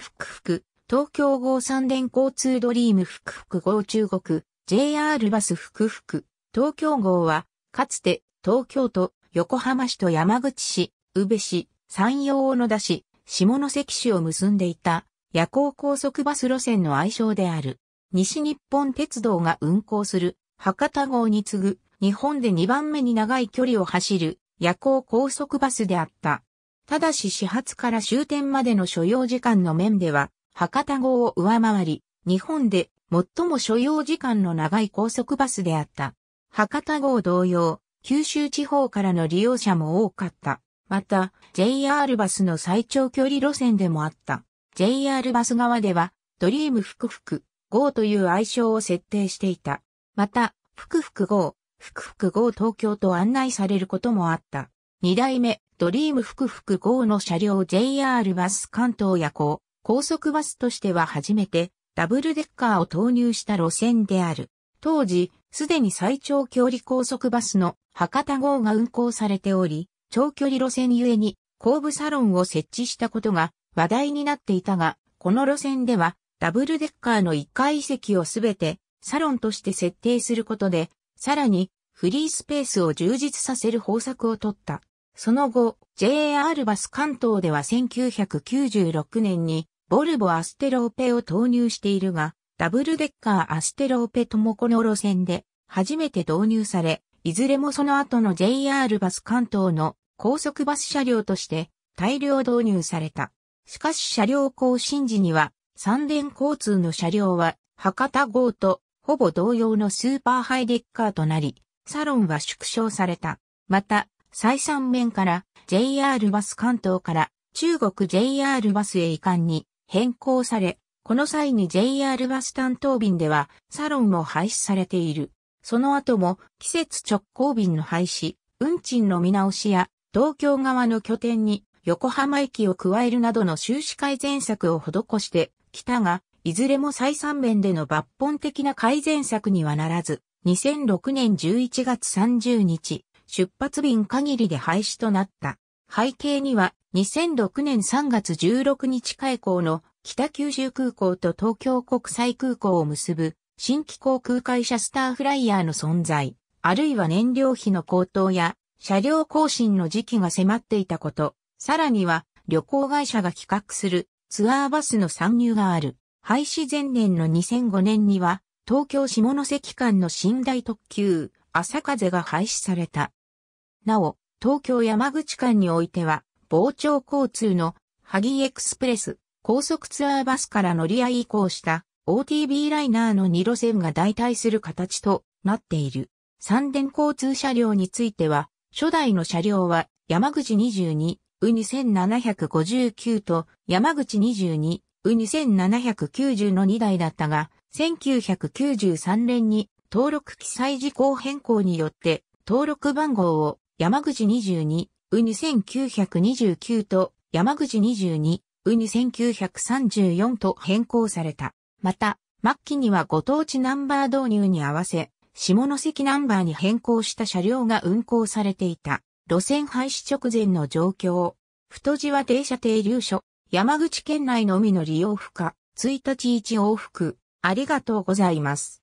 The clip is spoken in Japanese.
福福、東京号三連交通ドリーム福福号中国、JR バス福福、東京号は、かつて、東京都、横浜市と山口市、宇部市、山陽小野田市、下関市を結んでいた、夜行高速バス路線の愛称である。西日本鉄道が運行する、博多号に次ぐ、日本で2番目に長い距離を走る、夜行高速バスであった。ただし始発から終点までの所要時間の面では、博多号を上回り、日本で最も所要時間の長い高速バスであった。博多号同様、九州地方からの利用者も多かった。また、JR バスの最長距離路線でもあった。JR バス側では、ドリームふくふく号という愛称を設定していた。また、ふくふく号、ふくふく号東京と案内されることもあった。二代目、ドリーム福福号の車両 JR バス関東夜行、高速バスとしては初めてダブルデッカーを投入した路線である。当時、すでに最長距離高速バスの博多号が運行されており、長距離路線ゆえに後部サロンを設置したことが話題になっていたが、この路線ではダブルデッカーの1階席をすべてサロンとして設定することで、さらにフリースペースを充実させる方策を取った。その後、JR バス関東では1996年に、ボルボアステローペを投入しているが、ダブルデッカーアステローペともこの路線で、初めて導入され、いずれもその後の JR バス関東の高速バス車両として大量導入された。しかし車両更新時には三電交通の車両は博多号とほぼ同様のスーパーハイデッカーとなり、サロンは縮小された。また、再三面から JR バス関東から中国 JR バスへ移管に変更され、この際に JR バス担当便ではサロンも廃止されている。その後も季節直行便の廃止、運賃の見直しや東京側の拠点に横浜駅を加えるなどの収支改善策を施してきたが、いずれも再三面での抜本的な改善策にはならず、2006年11月30日、出発便限りで廃止となった。背景には2006年3月16日開港の北九州空港と東京国際空港を結ぶ新規航空会社スターフライヤーの存在、あるいは燃料費の高騰や車両更新の時期が迫っていたこと、さらには旅行会社が企画するツアーバスの参入がある。廃止前年の2005年には東京下関間の寝台特急朝風が廃止された。なお、東京山口間においては、傍聴交通の、萩エクスプレス、高速ツアーバスから乗り合い移行した OTB ライナーの2路線が代替する形となっている。三電交通車両については、初代の車両は山口22、う2759と山口22、う2790の2台だったが、1993年に登録記載事項変更によって登録番号を山口22、九百9 2 9と山口22、九百9 3 4と変更された。また、末期にはご当地ナンバー導入に合わせ、下関ナンバーに変更した車両が運行されていた。路線廃止直前の状況。太字は停車停留所。山口県内のみの利用不可。1日1往復。ありがとうございます。